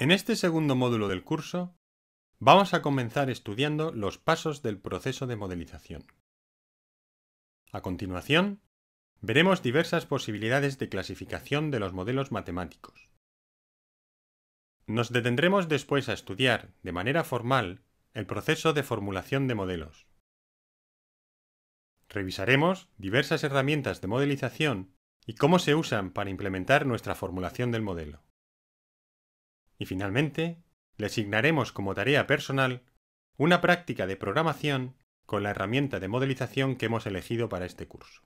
En este segundo módulo del curso, vamos a comenzar estudiando los pasos del proceso de modelización. A continuación, veremos diversas posibilidades de clasificación de los modelos matemáticos. Nos detendremos después a estudiar, de manera formal, el proceso de formulación de modelos. Revisaremos diversas herramientas de modelización y cómo se usan para implementar nuestra formulación del modelo. Y finalmente, le asignaremos como tarea personal una práctica de programación con la herramienta de modelización que hemos elegido para este curso.